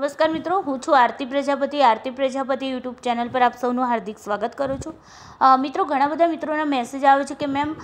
નમસ્કાર મિત્રો હું છું આરતી પ્રજાપતિ આરતી પ્રજાપતિ યુટ્યુબ ચેનલ પર આપ સૌનું હાર્દિક સ્વાગત કરું છું મિત્રો ઘણા બધા મિત્રોના મેસેજ આવે છે કે મેમ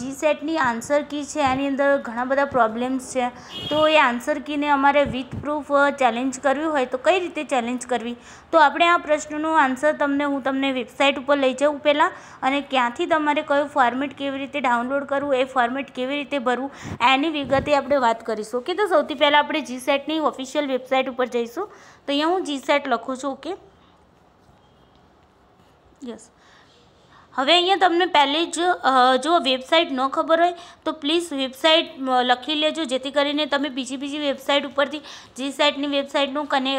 જી સેટની આન્સર કી છે એની અંદર ઘણા બધા પ્રોબ્લેમ્સ છે તો એ આન્સર કીને અમારે વિથ પ્રૂફ ચેલેન્જ કરવી હોય તો કઈ રીતે ચેલેન્જ કરવી તો આપણે આ પ્રશ્નનો આન્સર તમને હું તમને વેબસાઇટ ઉપર લઈ જાઉં પહેલાં અને ક્યાંથી તમારે કયું ફોર્મેટ કેવી રીતે ડાઉનલોડ કરવું એ ફોર્મેટ કેવી રીતે ભરવું એની વિગતે આપણે વાત કરીશું કે તો સૌથી પહેલાં આપણે જી સેટની ઓફિશિયલ વેબસાઇટ ઉપર જઈ લઈશું તો અહીંયા હું જી સેટ લખું છું ઓકે યસ હવે અહીંયા તમને પહેલી જ જો વેબસાઇટ ન ખબર હોય તો પ્લીઝ વેબસાઇટ લખી લેજો જેથી કરીને તમે બીજી બીજી વેબસાઇટ ઉપરથી જી સેટની વેબસાઇટનું કને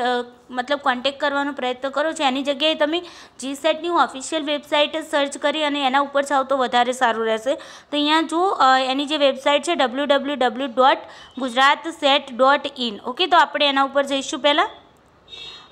મતલબ કોન્ટેક કરવાનો પ્રયત્ન કરો છો એની જગ્યાએ તમે જી સેટની ઓફિશિયલ વેબસાઇટ સર્ચ કરી અને એના ઉપર જાઓ તો વધારે સારું રહેશે તો અહીંયા જો એની જે વેબસાઇટ છે W W W dot Gujarat SET dot in okay તો આપણે એના ઉપર જઈશું પહેલાં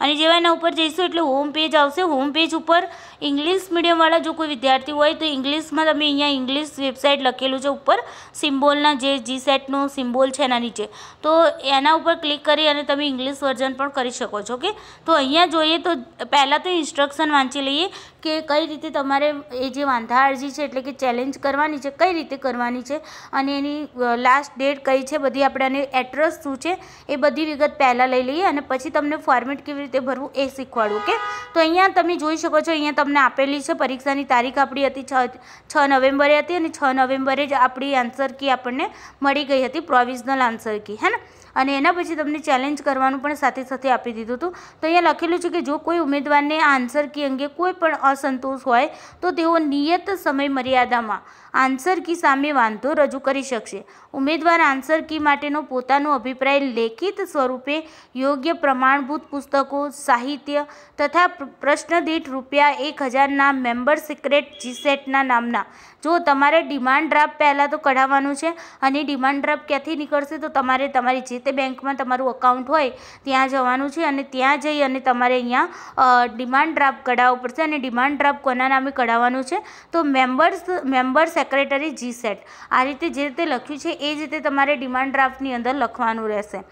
અને જેવા એના ઉપર જઈશું એટલે હોમ પેજ આવશે હોમ પેજ ઉપર ઇંગ્લિશ મીડિયમવાળા જો કોઈ વિદ્યાર્થી હોય તો ઇંગ્લિશમાં તમે અહીંયા ઇંગ્લિશ વેબસાઇટ લખેલું છે ઉપર સિમ્બોલના જે જી સેટનો સિમ્બોલ છે એના નીચે તો એના ઉપર ક્લિક કરી અને તમે ઇંગ્લિશ વર્ઝન પણ કરી શકો છો કે તો અહીંયા જોઈએ તો પહેલાં તો ઇન્સ્ટ્રક્શન વાંચી લઈએ કે કઈ રીતે તમારે એ જે વાંધા અરજી છે એટલે કે ચેલેન્જ કરવાની છે કઈ રીતે કરવાની છે અને એની લાસ્ટ ડેટ કઈ છે બધી આપણે અને એડ્રેસ શું છે એ બધી વિગત પહેલાં લઈ લઈએ અને પછી તમને ફોર્મેટ કેવી રીતે ભરવું એ શીખવાડું કે તો અહીંયા તમે જોઈ શકો છો અહીંયા તમને તમને આપેલી છે પરીક્ષાની તારીખ આપણી હતી છ છ નવેમ્બરે હતી અને છ નવેમ્બરે જ આપણી આન્સર કી આપણને મળી ગઈ હતી પ્રોવિઝનલ આન્સર કી હે ને અને એના પછી તમને ચેલેન્જ કરવાનું પણ સાથે સાથે આપી દીધું હતું તો અહીંયા લખેલું છે કે જો કોઈ ઉમેદવારને આન્સર કી અંગે કોઈ પણ અસંતોષ હોય તો તેઓ નિયત સમય મર્યાદામાં આન્સર કી સામે વાંધો રજૂ કરી શકશે ઉમેદવાર આન્સર કી માટેનો પોતાનો અભિપ્રાય લેખિત સ્વરૂપે યોગ્ય પ્રમાણભૂત પુસ્તકો સાહિત્ય તથા પ્રશ્નદીઠ રૂપિયા એક હજારના મેમ્બર સિક્રેટ જીસેટના નામના જો તમારે ડિમાન્ડ ડ્રાફ્ટ પહેલાં તો કઢાવવાનું છે અને ડિમાન્ડ ડ્રાફ્ટ ક્યાંથી નીકળશે તો તમારે તમારી જે તે બેંકમાં તમારું અકાઉન્ટ હોય ત્યાં જવાનું છે અને ત્યાં જઈ અને તમારે અહીંયા ડિમાન્ડ ડ્રાફ્ટ કઢાવવું પડશે અને ડિમાન્ડ ડ્રાફ્ટ કોના નામે કઢાવવાનું છે તો members member secretary G SET આ રીતે જે રીતે લખ્યું છે એ જ રીતે તમારે ડિમાન્ડ ડ્રાફ્ટની અંદર લખવાનું રહેશે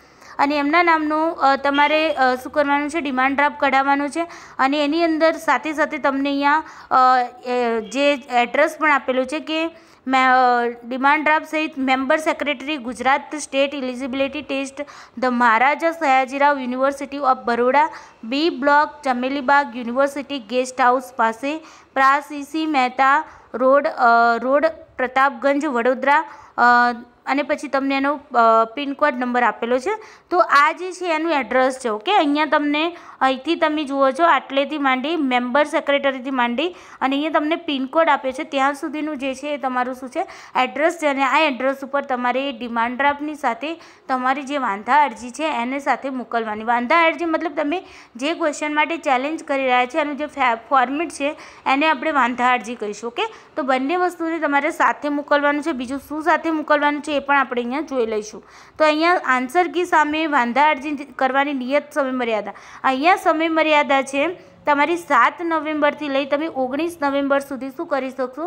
અને એમના નામનું તમારે શું કરવાનું છે ડિમાન્ડ ડ્રાફ્ટ કઢાવવાનું છે અને એની અંદર સાથે સાથે તમને અહીંયા જે એડ્રેસ પણ આપેલું છે કે મે ડિમાન્ડ ડ્રાફ્ટ સહિત member secretary Gujarat state eligibility test the Maharaja Sayajirao university of Baroda B block Chamelibaug university guest house પાસે પ્રાસીસી મહેતા રોડ રોડ પ્રતાપગંજ વડોદરા અને પછી તમને એનો પિનકોડ નંબર આપેલો છે તો આ જે છે એનું એડ્રેસ છે ઓકે અહીંયા તમને અહીંથી તમે જુઓ છો આટલેથી માંડી મેમ્બર સેક્રેટરીથી માંડી અને અહીંયા તમને પિનકોડ આપ્યો છે ત્યાં સુધીનું જે છે એ તમારું શું છે એડ્રેસ છે અને આ એડ્રેસ ઉપર તમારે ડિમાન્ડ ડ્રાફ્ટની સાથે તમારી જે વાંધા અરજી છે એને સાથે મોકલવાની વાંધા અરજી મતલબ તમે જે ક્વેશ્ચન માટે ચેલેન્જ કરી રહ્યા છે એનું જે ફોર્મેટ છે એને આપણે વાંધા અરજી કહીશું ઓકે તો બંને વસ્તુને તમારે સાથે મોકલવાનું છે બીજું શું સાથે મોકલવાનું છે એ પણ આપણે અહીંયા જોઈ લઈશું તો અહીંયા આન્સર કી સામે વાંધા અરજી કરવાની નિયત સમયમર્યાદા અહીંયા સમયમર્યાદા છે તમારી સાત નવેમ્બરથી લઈ તમે ઓગણીસ નવેમ્બર સુધી શું કરી શકશો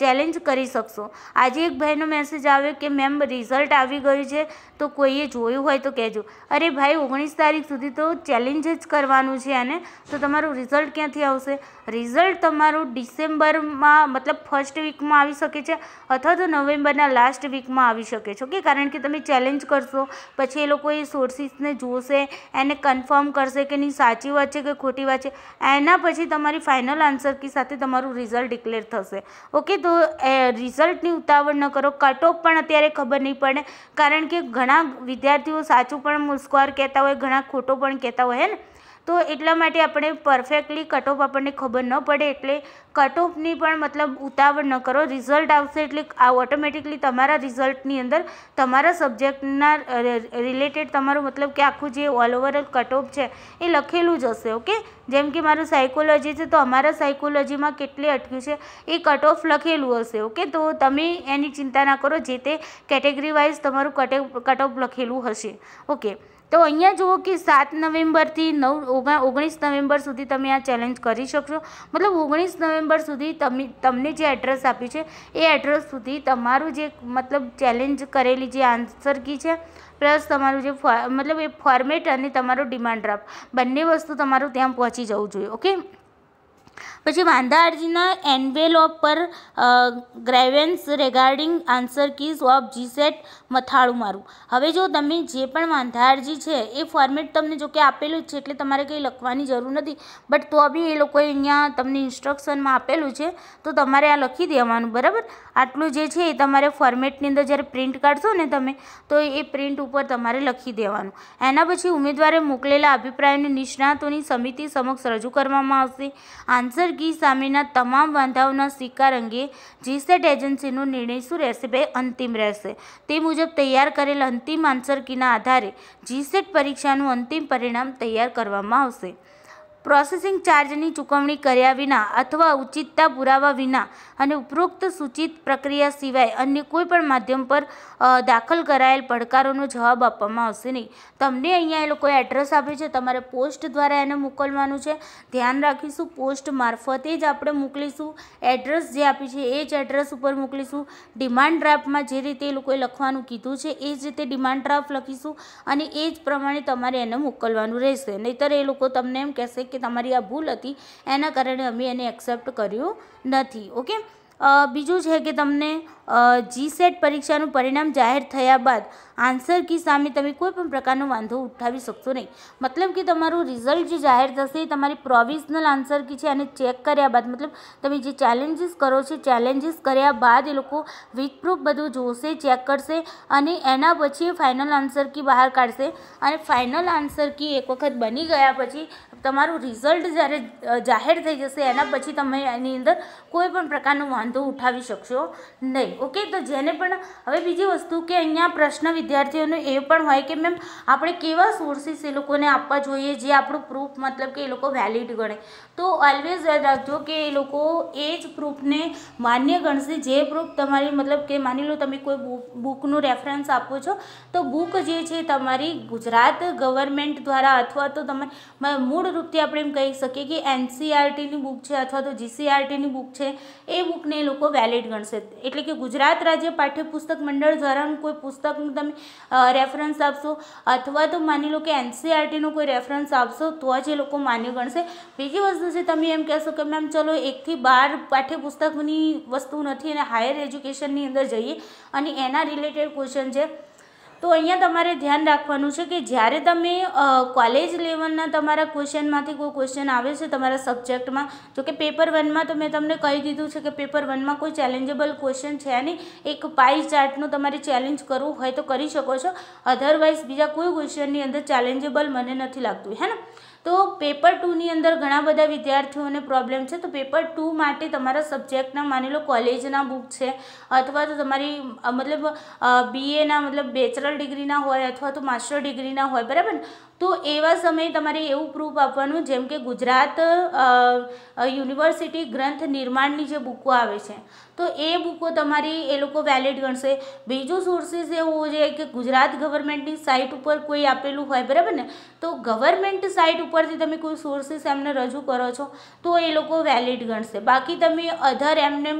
ચેલેન્જ કરી શકશો આજે એક ભાઈનો મેસેજ આવ્યો કે મેમ રિઝલ્ટ આવી ગયું છે તો કોઈએ જોયું હોય તો કહેજો અરે ભાઈ ઓગણીસ તારીખ સુધી તો ચેલેન્જ જ કરવાનું છે અને તો તમારું રિઝલ્ટ ક્યાંથી આવશે રિઝલ્ટ તમારું ડિસેમ્બરમાં મતલબ ફર્સ્ટ વીકમાં આવી શકે છે અથવા તો નવેમ્બરના લાસ્ટ વીકમાં આવી શકે છે ઓકે કારણ કે તમે ચેલેન્જ કરશો પછી એ લોકો એ સોર્સીસને જોશે એને કન્ફર્મ કરશે કે નહીં સાચી વાત છે કે ખોટી વાત છે એના પછી તમારી ફાઇનલ આન્સર કી સાથે તમારું રિઝલ્ટ ડિક્લેર થશે ઓકે તો એ રિઝલ્ટની ઉતાવળ ન કરો કટ ઓફ પણ અત્યારે ખબર નહીં પડે કારણ કે ઘણા વિદ્યાર્થીઓ સાચું પણ સ્કોર કહેતા હોય ઘણા ખોટો પણ કહેતા હોય હે ને તો એટલા માટે આપણે પરફેક્ટલી કટઓફ આપણને ખબર ન પડે એટલે કટઓફની પણ મતલબ ઉતાવળ ન કરો રિઝલ્ટ આવશે એટલે આ ઓટોમેટિકલી તમારા રિઝલ્ટની અંદર તમારા સબ્જેક્ટના રિલેટેડ તમારું મતલબ કે આખું જે ઓલ ઓવરઓલ કટઓફ છે એ લખેલું જ હશે ઓકે જેમ કે મારું સાયકોલોજી છે તો અમારા સાયકોલોજીમાં કેટલી અટક્યું છે એ કટઓફ લખેલું હશે ઓકે તો તમે એની ચિંતા ના કરો જે તે કેટેગરી વાઇઝ તમારું કટે કટઓફ લખેલું હશે ઓકે તો અહીંયા જુઓ કે સાત નવેમ્બરથી નવ ઓગણીસ નવેમ્બર સુધી તમે આ ચેલેન્જ કરી શકશો મતલબ ઓગણીસ નવેમ્બર સુધી તમે તમને જે એડ્રેસ આપ્યું છે એ એડ્રેસ સુધી તમારું જે મતલબ ચેલેન્જ કરેલી જે આન્સર કી છે પ્લસ તમારું જે મતલબ એ ફોર્મેટ અને તમારો ડિમાન્ડ ડ્રાફ્ટ બંને વસ્તુ તમારું ત્યાં પહોંચી જવું જોઈએ ઓકે પછી વાંધા અરજીના એન્વેલોપ પર grievance regarding answer keys of GSET મથાળું મારું હવે જો તમે જે પણ વાંધા અરજી છે એ ફોર્મેટ તમને જો કે આપેલું જ છે એટલે તમારે કંઈ લખવાની જરૂર નથી બટ તો બી એ લોકોએ અહીંયા તમને ઇન્સ્ટ્રક્શનમાં આપેલું છે તો તમારે આ લખી દેવાનું બરાબર આટલું જે છે એ તમારે ફોર્મેટની અંદર જ્યારે પ્રિન્ટ કાઢશો ને તમે તો એ પ્રિન્ટ ઉપર તમારે લખી દેવાનું એના પછી ઉમેદવારે મોકલેલા અભિપ્રાયોને નિષ્ણાતોની સમિતિ સમક્ષ રજૂ કરવામાં આવશે આન્સર કી સામેના તમામ વાંધાઓના સ્વીકાર અંગે જીસેટ એજન્સીનો નિર્ણય શું રહેશે બે અંતિમ રહેશે તે મુજબ તૈયાર કરેલ અંતિમ આન્સર કીના આધારે જીસેટ પરીક્ષાનું અંતિમ પરિણામ તૈયાર કરવામાં આવશે પ્રોસેસિંગ ચાર્જની ચૂકવણી કર્યા વિના અથવા ઉચિતતા પુરાવા વિના અને ઉપરોક્ત સૂચિત પ્રક્રિયા સિવાય અન્ય કોઈપણ માધ્યમ પર દાખલ કરાયેલ પડકારોનો જવાબ આપવામાં આવશે નહીં તમને અહીંયા એ લોકો એડ્રેસ આપ્યું છે તમારે પોસ્ટ દ્વારા એને મોકલવાનું છે ધ્યાન રાખીશું પોસ્ટ મારફતે જ આપણે મોકલીશું એડ્રેસ જે આપ્યું છે એ જ એડ્રેસ ઉપર મોકલીશું ડિમાન્ડ ડ્રાફ્ટમાં જે રીતે એ લોકોએ લખવાનું કીધું છે એ જ રીતે ડિમાન્ડ ડ્રાફ્ટ લખીશું અને એ જ પ્રમાણે તમારે એને મોકલવાનું રહેશે નહીંતર એ લોકો તમને એમ કહેશે કે તમારી આ ભૂલ હતી એના કારણે અમે એને એક્સેપ્ટ કર્યું નથી ઓકે બીજું છે કે તમને જી સેટ પરીક્ષાનું પરિણામ જાહેર થયા બાદ આન્સર કી સામે તમે કોઈ પણ પ્રકારનો વાંધો ઉઠાવી શકશો નહીં મતલબ કે તમારું રિઝલ્ટ જે જાહેર થશે એ તમારી પ્રોવિઝનલ આન્સર કી છે અને ચેક કર્યા બાદ મતલબ તમે જે ચેલેન્જીસ કરો છો ચેલેન્જીસ કર્યા બાદ એ લોકો વિથ પ્રૂફ બધું જોશે ચેક કરશે અને એના પછી ફાઇનલ આન્સર કી બહાર કાઢશે અને ફાઇનલ આન્સર કી એક વખત બની ગયા પછી તમારું રિઝલ્ટ જ્યારે જાહેર થઈ જશે એના પછી તમે એની અંદર કોઈ પણ પ્રકારનો વાંધો ઉઠાવી શકશો નહીં ઓકે તો જેને પણ હવે બીજી વસ્તુ કે અહીંયા પ્રશ્ન વિદ્યાર્થીઓનો એ પણ હોય કે મેમ આપણે કેવા સોર્સિસ એ લોકોને આપવા જોઈએ જે આપણું પ્રૂફ મતલબ કે એ લોકો વેલિડ ગણે તો ઓલવેઝ યાદ રાખજો કે એ લોકો એ જ પ્રૂફને માન્ય ગણશે જે પ્રૂફ તમારી મતલબ કે માની લો તમે કોઈ બુકનું રેફરન્સ આપો છો તો બુક જે છે તમારી ગુજરાત ગવર્મેન્ટ દ્વારા અથવા તો તમે મૂળ રૂપથી આપણે એમ કહી શકીએ કે એનસીઆરટીની બુક છે અથવા તો જીસીઆરટીની બુક છે એ બુકને એ લોકો વેલિડ ગણશે એટલે કે ગુજરાત રાજ્ય પાઠ્યપુસ્તક મંડળ દ્વારા કોઈ પુસ્તકનું તમે રેફરન્સ આપશો અથવા તો માની લો કે એનસીઆરટીનું e કોઈ રેફરન્સ આપશો તો જ એ લોકો માન્ય ગણશે બીજી વસ્તુ છે તમે એમ કહેશો કે મેમ ચલો એકથી બાર પાઠ્યપુસ્તકની વસ્તુ નથી અને હાયર એજ્યુકેશનની અંદર જઈએ અને એના રિલેટેડ ક્વેશ્ચન છે તો અહીંયા તમારે ધ્યાન રાખવાનું છે કે જ્યારે તમે કોલેજ લેવલના તમારા ક્વેશ્ચનમાંથી કોઈ ક્વેશ્ચન આવે છે તમારા સબ્જેક્ટમાં જો કે પેપર વનમાં તો મેં તમને કહી દીધું છે કે પેપર વનમાં કોઈ ચેલેન્જેબલ ક્વેશ્ચન છે નહીં એક પાઈ ચાર્ટનું તમારે ચેલેન્જ કરવું હોય તો કરી શકો છો અધરવાઇઝ બીજા કોઈ ક્વેશ્ચનની અંદર ચેલેન્જેબલ મને નથી લાગતું હે ને તો પેપર ટુની અંદર ઘણા બધા વિદ્યાર્થીઓને પ્રોબ્લેમ છે તો પેપર ટુ માટે તમારા સબ્જેક્ટના માની લો કોલેજના બુક છે અથવા તો તમારી મતલબ બીએના મતલબ બેચલર ડિગ્રીના હોય અથવા તો માસ્ટર ડિગ્રીના હોય બરાબર તો એવા સમયે તમારે એવું પ્રૂફ આપવાનું જેમ કે ગુજરાત યુનિવર્સિટી ગ્રંથ નિર્માણની જે બુકો આવે છે તો એ બુકો તમારી એ લોકો વેલિડ ગણશે બીજું સોર્સિસ એવું જોઈએ કે ગુજરાત ગવર્મેન્ટની સાઇટ ઉપર કોઈ આપેલું હોય બરાબર ને તો ગવર્મેન્ટ સાઇટ ઉપરથી તમે કોઈ સોર્સીસ એમને રજૂ કરો છો તો એ લોકો વેલિડ ગણશે બાકી તમે અધર એમને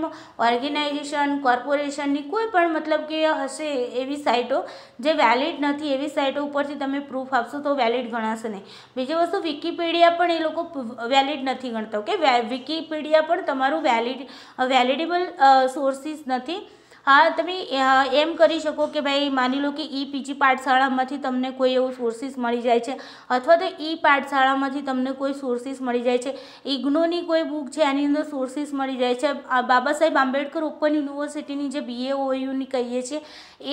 ઓર્ગેનાઇઝેશન કોર્પોરેશનની કોઈ પણ મતલબ કે હશે એવી સાઇટો જે વેલિડ નથી એવી સાઇટો ઉપરથી તમે પ્રૂફ આપશો તો વેલિડ ગણાશે નહીં બીજી વસ્તુ વિકીપીડિયા પણ એ લોકો વેલિડ નથી ગણતા ઓકે વિકીપીડિયા પણ તમારું વેલિડ વેલિડેબલ સોર્સીસ નથી હા તમે એમ કરી શકો કે ભાઈ માની લો કે ઈ પીજી પાઠશાળામાંથી તમને કોઈ એવું સોર્સિસ મળી જાય છે અથવા તો ઈ પાઠશાળામાંથી તમને કોઈ સોર્સિસ મળી જાય છે ઇગ્નોની કોઈ બુક છે એની અંદર સોર્સિસ મળી જાય છે બાબા સાહેબ આંબેડકર ઓપન યુનિવર્સિટીની જે બીએ ઓયુની કહીએ છીએ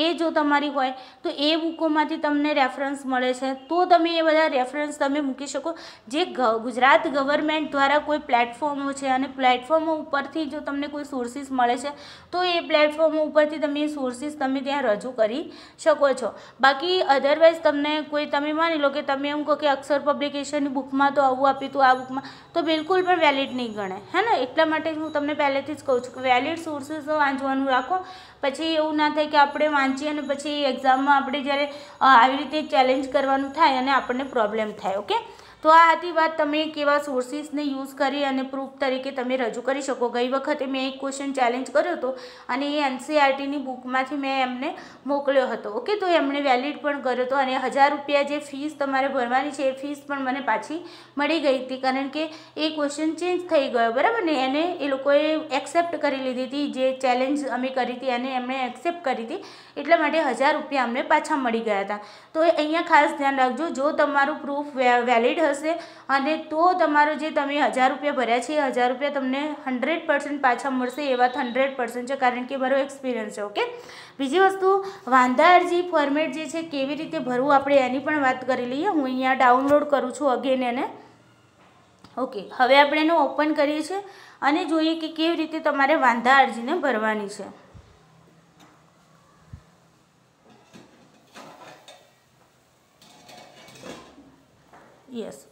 એ જો તમારી હોય તો એ બુકોમાંથી તમને રેફરન્સ મળે છે તો તમે એ બધા રેફરન્સ તમે મૂકી શકો જે ગુજરાત ગવર્મેન્ટ દ્વારા કોઈ પ્લેટફોર્મો છે અને પ્લેટફોર્મો ઉપરથી જો તમને કોઈ સોર્સિસ મળે છે તો એ પ્લેટફોર્મ ઉપરથી તમે સોર્સિસ તમે ત્યાં રજૂ કરી શકો છો બાકી અધરવાઇઝ તમને કોઈ તમે માની લો કે તમે એમ કહો કે અક્ષર પબ્લિકેશનની બુકમાં તો આવું આપ્યું હતું આ બુકમાં તો બિલકુલ પણ વેલિડ નહીં ગણાય હે ને એટલા માટે હું તમને પહેલેથી જ કહું છું કે વેલિડ સોર્સિસ વાંચવાનું રાખો પછી એવું ના થાય કે આપણે વાંચીએ અને પછી એક્ઝામમાં આપણે જ્યારે આવી રીતે ચેલેન્જ કરવાનું થાય અને આપણને પ્રોબ્લેમ થાય ઓકે તો આ હતી વાત તમે કેવા સોર્સીસને યુઝ કરી અને પ્રૂફ તરીકે તમે રજૂ કરી શકો ગઈ વખતે મેં એક ક્વેશ્ચન ચેલેન્જ કર્યો હતો અને એ એનસીઆરટીની e બુકમાંથી મેં એમને મોકલ્યો હતો ઓકે તો એમણે વેલિડ પણ કર્યો હતો અને હજાર રૂપિયા જે ફીસ તમારે ભરવાની છે એ ફીસ પણ મને પાછી મળી ગઈ હતી કારણ કે એ ક્વેશ્ચન ચેન્જ થઈ ગયો બરાબર ને એને એ લોકોએ એક્સેપ્ટ કરી લીધી હતી જે ચેલેન્જ અમે કરી હતી અને એમણે એક્સેપ્ટ કરી હતી એટલા માટે હજાર રૂપિયા અમને પાછા મળી ગયા હતા તો અહીંયા ખાસ ધ્યાન રાખજો જો તમારું પ્રૂફ વેલિડ થશે અને તો તમારો જે તમે હજાર રૂપિયા ભર્યા છે એ હજાર રૂપિયા તમને હંડ્રેડ પર્સન્ટ પાછા મળશે એ વાત હંડ્રેડ પર્સન્ટ છે કારણ કે મારો એક્સપિરિયન્સ છે ઓકે બીજી વસ્તુ વાંધા અરજી ફોર્મેટ જે છે કેવી રીતે ભરવું આપણે એની પણ વાત કરી લઈએ હું અહીંયા ડાઉનલોડ કરું છું અગેન એને ઓકે હવે આપણે એને ઓપન કરીએ છીએ અને જોઈએ કે કેવી રીતે તમારે વાંધા અરજીને ભરવાની છે Yes.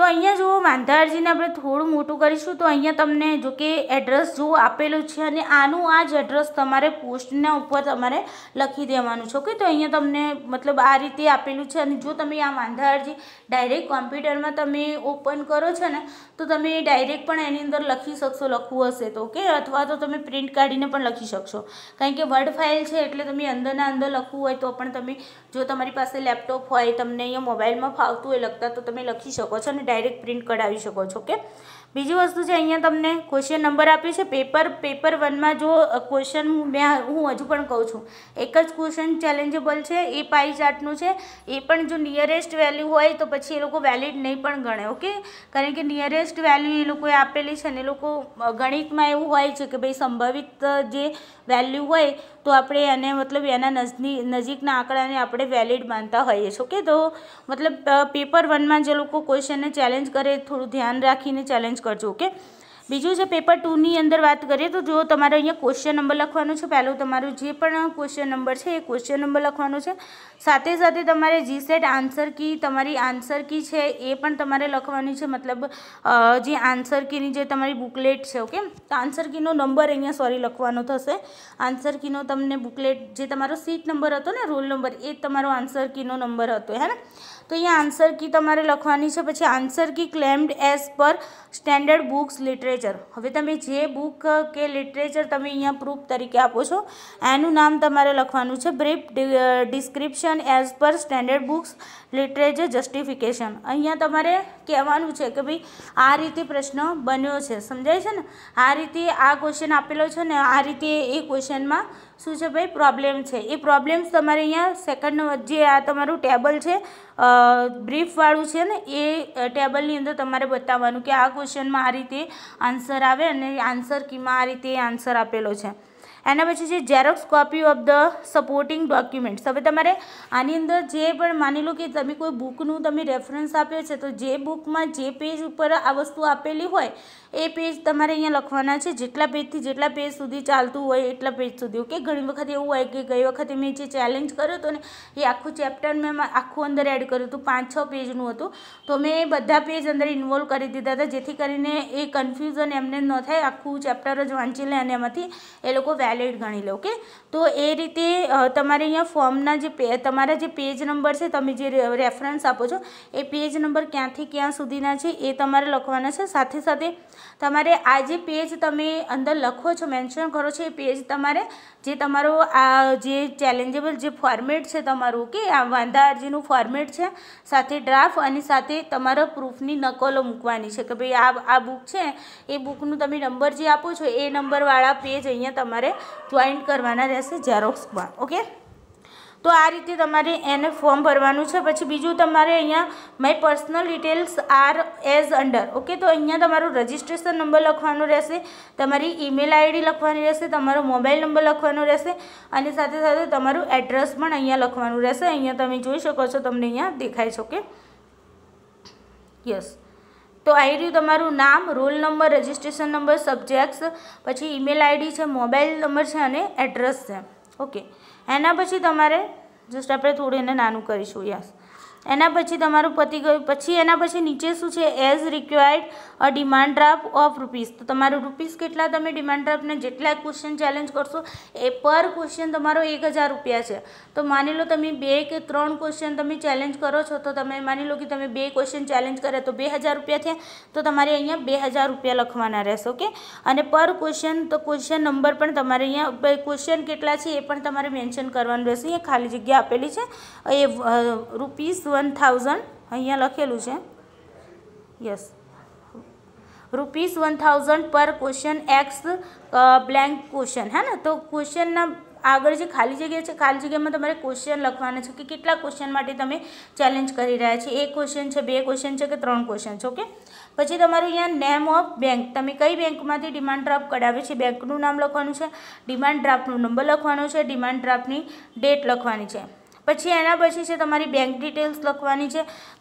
તો અહીંયા જુઓ માંધારજીને આપણે થોડું મોટું કરીશું તો અહીંયા તમને જો કે એડ્રેસ જુઓ આપેલું છે અને આનું આ જ એડ્રેસ તમારે પોસ્ટના ઉપર તમારે લખી દેવાનું છે ઓકે તો અહીંયા તમને મતલબ આ રીતે આપેલું છે અને જો તમે આ માંધારજી ડાયરેક્ટ કોમ્પ્યુટરમાં તમે ઓપન કરો છો ને તો તમે ડાયરેક્ટ પણ એની અંદર લખી શકશો લખવું હશે તો ઓકે અથવા તો તમે પ્રિન્ટ કાઢીને પણ લખી શકશો કારણ કે વર્ડ ફાઇલ છે એટલે તમે અંદરના અંદર લખવું હોય તો પણ તમે જો તમારી પાસે લેપટોપ હોય તમને અહીંયા મોબાઈલમાં ફાવતું હોય લખતા તો તમે લખી શકો છો અને ડાયરેક્ટ પ્રિન્ટ કઢાવી શકો છો કે બીજી વસ્તુ છે અહીંયા તમને ક્વેશ્ચન નંબર આપ્યો છે પેપર પેપર વનમાં જો ક્વેશ્ચન મેં હું હજુ પણ કહું છું એક જ ક્વેશ્ચન ચેલેન્જેબલ છે એ પાઈ ચાર્ટનું છે એ પણ જો નિયરેસ્ટ વેલ્યુ હોય તો પછી એ લોકો વેલિડ નહીં પણ ગણે ઓકે કારણ કે નિયરેસ્ટ વેલ્યુ એ લોકોએ આપેલી છે ને એ લોકો ગણિતમાં એવું હોય છે કે ભાઈ સંભવિત જે વેલ્યુ હોય તો આપણે એને મતલબ એના નજની નજીકના આંકડાને આપણે વેલિડ માનતા હોઈએ છીએ ઓકે તો મતલબ પેપર વનમાં જે લોકો ક્વેશ્ચનને ચેલેન્જ કરે થોડું ધ્યાન રાખીને ચેલેન્જ કરજો ઓકે બીજું જે પેપર ટુની અંદર વાત કરીએ તો જો તમારે અહીંયા ક્વેશ્ચન નંબર લખવાનો છે પહેલું તમારું જે પણ ક્વેશ્ચન નંબર છે એ ક્વેશ્ચન નંબર લખવાનો છે સાથે સાથે તમારે જી જીસેટ આન્સર કી તમારી આન્સર કી છે એ પણ તમારે લખવાની છે મતલબ જે આન્સર કીની જે તમારી બુકલેટ છે ઓકે તો આન્સર કીનો નંબર અહીંયા સોરી લખવાનો થશે આન્સર કીનો તમને બુકલેટ જે તમારો સીટ નંબર હતો ને રોલ નંબર એ તમારો આન્સર કીનો નંબર હતો હે ને તો અહીંયા આન્સર કી તમારે લખવાની છે પછી answer key claimed as per standard books literature હવે તમે જે બુક કે લિટરેચર તમે અહીંયા પ્રૂફ તરીકે આપો છો એનું નામ તમારે લખવાનું છે brief description application as per standard books literature justification અહીંયા તમારે કહેવાનું છે કે ભાઈ આ રીતે પ્રશ્ન બન્યો છે સમજાય છે ને આ રીતે આ ક્વેશ્ચન આપેલો છે ને આ રીતે એ ક્વેશ્ચનમાં શું છે ભાઈ પ્રોબ્લેમ છે એ પ્રોબ્લેમ્સ તમારે અહીંયા સેકન્ડ જે આ તમારું ટેબલ છે બ્રીફવાળું છે ને એ ટેબલની અંદર તમારે બતાવવાનું કે આ ક્વેશ્ચનમાં આ રીતે આન્સર આવે અને આન્સર કીમાં આ રીતે આન્સર આપેલો છે એના પછી છે xerox copy of the supporting documents હવે તમારે આની અંદર જે પણ માની લો કે તમે કોઈ બુકનું તમે રેફરન્સ આપ્યો છે તો જે બુકમાં જે પેજ ઉપર આ વસ્તુ આપેલી હોય એ પેજ તમારે અહીંયા લખવાના છે જેટલા પેજથી જેટલા પેજ સુધી ચાલતું હોય એટલા પેજ સુધી ઓકે ઘણી વખત એવું હોય કે ગઈ વખતે મેં જે ચેલેન્જ કર્યો હતો ને એ આખું ચેપ્ટર મેં આખું અંદર એડ કર્યું હતું પાંચ છ પેજનું હતું તો મેં બધા પેજ અંદર ઇન્વોલ્વ કરી દીધા હતા જેથી કરીને એ કન્ફ્યુઝન એમને ન થાય આખું ચેપ્ટર જ વાંચી લે અને એમાંથી એ લોકો વેલિડ ગણી લે ઓકે તો એ રીતે તમારે અહીંયા ફોર્મના જે તમારા જે પેજ નંબર છે તમે જે રેફરન્સ આપો છો એ પેજ નંબર ક્યાંથી ક્યાં સુધીના છે એ તમારે લખવાના છે સાથે સાથે તમારે આ જે પેજ તમે અંદર લખો છો મેન્શન કરો છો એ પેજ તમારે જે તમારો આ જે ચેલેન્જેબલ જે ફોર્મેટ છે તમારું કે આ વાંધા અરજીનું ફોર્મેટ છે સાથે ડ્રાફ્ટ અને સાથે તમારા પ્રૂફની નકલો મૂકવાની છે કે ભાઈ આ આ બુક છે એ બુકનું તમે નંબર જે આપો છો એ નંબરવાળા પેજ અહીંયા તમારે જોઈન્ટ કરવાના રહેશે ઝેરોક્સમાં ઓકે તો આ રીતે તમારે એને ફોર્મ ભરવાનું છે પછી બીજું તમારે અહીંયા my personal details are as under okay તો અહીંયા તમારું રજિસ્ટ્રેશન નંબર લખવાનો રહેશે તમારી ઈમેલ આઈડી લખવાની રહેશે તમારો મોબાઈલ નંબર લખવાનો રહેશે અને સાથે સાથે તમારું એડ્રેસ પણ અહીંયા લખવાનું રહેશે અહીંયા તમે જોઈ શકો છો તમને અહીંયા દેખાય છે ઓકે યસ તો આવી રહ્યું તમારું નામ roll number registration number subjects પછી ઈમેલ આઈડી છે મોબાઈલ નંબર છે અને એડ્રેસ છે ઓકે એના પછી તમારે જસ્ટ આપણે થોડું એને નાનું કરીશું યસ એના પછી તમારું પતી ગયું પછી એના પછી નીચે શું છે as required a demand draft of rupees તો તમારું રૂપીસ કેટલા તમે ડિમાન્ડ ડ્રાફ્ટને જેટલા ક્વેશ્ચન ચેલેન્જ કરશો એ પર ક્વેશ્ચન તમારો એક હજાર રૂપિયા છે તો માની લો તમે બે કે ત્રણ ક્વેશ્ચન તમે ચેલેન્જ કરો છો તો તમે માની લો કે તમે બે ક્વેશ્ચન ચેલેન્જ કરે તો બે હજાર રૂપિયા થયા તો તમારે અહીંયા બે હજાર રૂપિયા લખવાના રહેશે ઓકે અને પર ક્વેશ્ચન તો ક્વેશ્ચન નંબર પણ તમારે અહીંયા ક્વેશ્ચન કેટલા છે એ પણ તમારે મેન્શન કરવાનું રહેશે અહીંયા ખાલી જગ્યા આપેલી છે એ રૂપીસ વન થાઉઝન્ડ અહીંયા લખેલું છે yes rupees one thousand per question X blank question હા ને તો ક્વેશ્ચનના આગળ જે ખાલી જગ્યા છે ખાલી જગ્યામાં તમારે ક્વેશ્ચન લખવાના છે કે કેટલા ક્વેશ્ચન માટે તમે ચેલેન્જ કરી રહ્યા છે એક ક્વેશ્ચન છે બે ક્વેશ્ચન છે કે ત્રણ ક્વેશ્ચન છે ઓકે પછી તમારું અહીંયા નેમ ઓફ બેંક તમે કઈ બેંકમાંથી ડિમાન્ડ ડ્રાફ્ટ કઢાવે છે બેંકનું નામ લખવાનું છે ડિમાન્ડ ડ્રાફ્ટનું નંબર લખવાનો છે ડિમાન્ડ ડ્રાફ્ટની ડેટ લખવાની છે પછી એના પછી છે તમારી બેંક ડિટેલ્સ લખવાની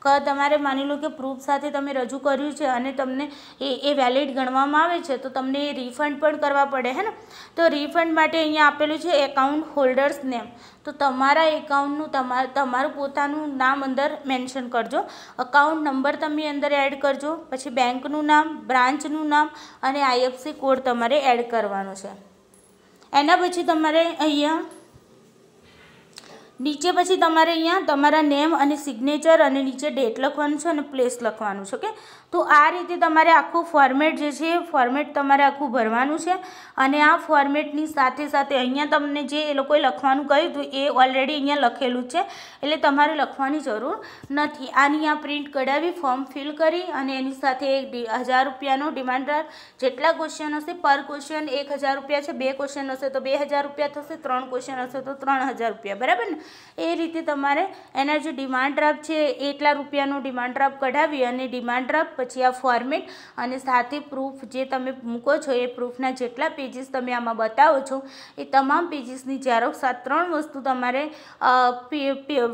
છે તમારે માની લો કે પ્રૂફ સાથે તમે રજૂ કર્યું છે અને તમને એ એ વેલિડ ગણવામાં આવે છે તો તમને એ રિફંડ પણ કરવા પડે હે ને તો રિફંડ માટે અહીંયા આપેલું છે એકાઉન્ટ હોલ્ડર્સ નેમ તો તમારા એકાઉન્ટનું તમાર તમારું પોતાનું નામ અંદર મેન્શન કરજો અકાઉન્ટ નંબર તમે અંદર એડ કરજો પછી બેંકનું નામ બ્રાન્ચનું નામ અને આઈએફસી કોડ તમારે એડ કરવાનો છે એના પછી તમારે અહીંયા નીચે પછી તમારે અહીંયા તમારા નેમ અને સિગ્નેચર અને નીચે ડેટ લખવાનું છે અને પ્લેસ લખવાનું છે ઓકે તો આ રીતે તમારે આખું ફોર્મેટ જે છે ફોર્મેટ તમારે આખું ભરવાનું છે અને આ ફોર્મેટની સાથે સાથે અહીંયા તમને જે એ લોકોએ લખવાનું કહ્યું હતું એ ઓલરેડી અહીંયા લખેલું છે એટલે તમારે લખવાની જરૂર નથી આની આ પ્રિન્ટ કઢાવી ફોર્મ ફિલ કરી અને એની સાથે એક હજાર રૂપિયાનો ડિમાન્ડ ડ્રાફ્ટ જેટલા ક્વેશ્ચન હશે પર ક્વેશ્ચન એક હજાર રૂપિયા છે બે ક્વેશ્ચન હશે તો બે હજાર રૂપિયા થશે ત્રણ ક્વેશ્ચન હશે તો ત્રણ હજાર રૂપિયા બરાબર ને એ રીતે તમારે એના જે ડિમાન્ડ ડ્રાફ્ટ છે એટલા રૂપિયાનો ડિમાન્ડ ડ્રાફ્ટ કઢાવી અને ડિમાન્ડ ડ્રાફ્ટ પછી આ ફોર્મેટ અને સાથે પ્રૂફ જે તમે મૂકો છો એ પ્રૂફના જેટલા પેજીસ તમે આમાં બતાવો છો એ તમામ પેજીસની ઝેરોક્ષ આ ત્રણ વસ્તુ તમારે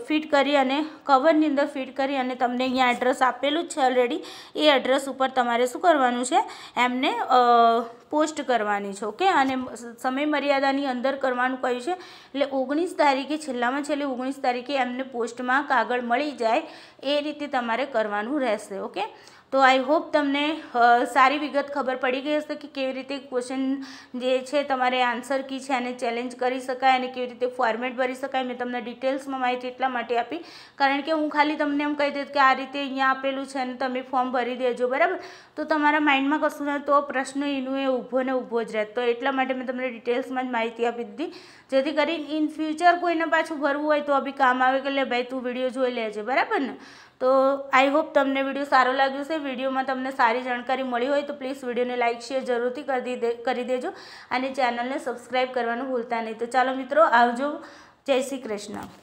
ફિટ કરી અને કવરની અંદર ફિટ કરી અને તમને અહીંયા એડ્રેસ આપેલું જ છે ઓલરેડી એ એડ્રેસ ઉપર તમારે શું કરવાનું છે એમને પોસ્ટ કરવાની છે ઓકે અને સમય મર્યાદાની અંદર કરવાનું કહ્યું છે એટલે ઓગણીસ તારીખે છેલ્લામાં છેલ્લી ઓગણીસ તારીખે એમને પોસ્ટમાં કાગળ મળી જાય એ રીતે તમારે કરવાનું રહેશે ઓકે તો આઈ હોપ તમને સારી વિગત ખબર પડી ગઈ હશે કે કેવી રીતે ક્વેશ્ચન જે છે તમારે આન્સર કી છે એને ચેલેન્જ કરી શકાય અને કેવી રીતે ફોર્મેટ ભરી શકાય મેં તમને ડિટેલ્સમાં માહિતી એટલા માટે આપી કારણ કે હું ખાલી તમને એમ કહી દઉં કે આ રીતે અહીંયા આપેલું છે અને તમે ફોર્મ ભરી દેજો બરાબર તો તમારા માઇન્ડમાં કશું ન તો પ્રશ્ન એનું એ ઊભો ને ઊભો જ રહે તો એટલા માટે મેં તમને ડિટેલ્સમાં જ માહિતી આપી દીધી જેથી કરીને ઇન ફ્યુચર કોઈને પાછું ભરવું હોય તો બી કામ આવે કે લે ભાઈ તું વિડીયો જોઈ લેજે બરાબર ને તો આઈ હોપ તમને વિડીયો સારો લાગ્યો છે વિડીયોમાં તમને સારી જાણકારી મળી હોય તો પ્લીઝ વિડીયોને લાઇક શેર જરૂરથી કરી દે કરી દેજો અને ચેનલને સબસ્ક્રાઈબ કરવાનું ભૂલતા નહીં તો ચાલો મિત્રો આવજો જય શ્રી કૃષ્ણ